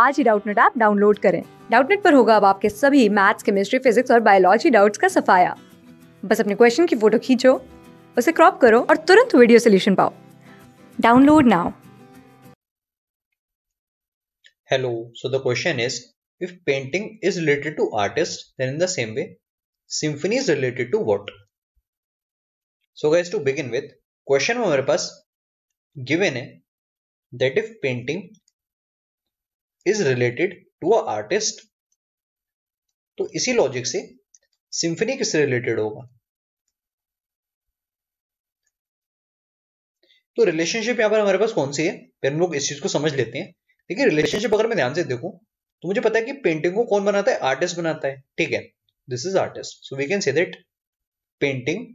आज ही Doubtnut app download करें डाउटनेट पर होगा अब आपके सभी मैथ्स केमिस्ट्री फिजिक्स और बायोलॉजी डाउट्स का सफाया बस अपने क्वेश्चन की फोटो खींचो उसे क्रॉप करो और तुरंत वीडियो सोल्यूशन पाओ download now hello so the question is if painting is related to artist then in the same way symphony is related to what so guys to begin with question में मेरे पास given है that if painting is related to artist artist तो इसी logic से symphony किससे related होगा तो रिलेशनशिप यहां पर हमारे पास कौन सी है फिर हम लोग इस चीज को समझ लेते हैं देखिए रिलेशनशिप अगर मैं ध्यान से देखूं तो मुझे पता है कि पेंटिंग को कौन बनाता है आर्टिस्ट बनाता है ठीक है this is artist so we can say that painting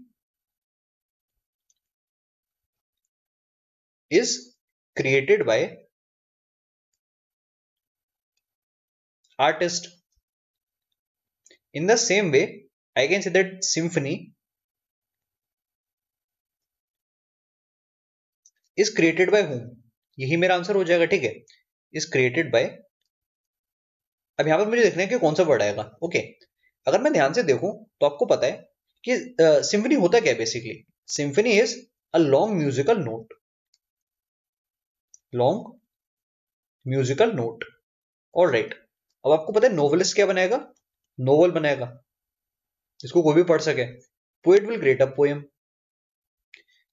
is created by artist. In the same way, I can say that symphony is created by whom यही मेरा आंसर हो जाएगा ठीक है इज क्रिएटेड बाय अब यहां पर मुझे देखना है कि कौन सा वर्ड आएगा ओके अगर मैं ध्यान से देखूं तो आपको पता है कि सिम्फनी uh, होता क्या basically symphony is a long musical note long musical note all right अब आपको पता है नोवलिस्ट क्या बनाएगा नोवल बनाएगा इसको कोई भी पढ़ सके poet will create a poem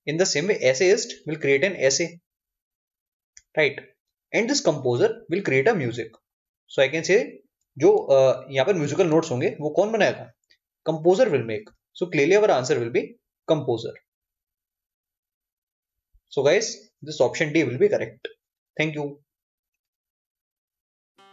in the same way essayist will create an essay right and this composer will create a music so I can say जो uh, यहां पर म्यूजिकल नोट्स होंगे वो कौन बनाएगा composer will make so clearly our answer will be composer so guys this option D will be correct thank you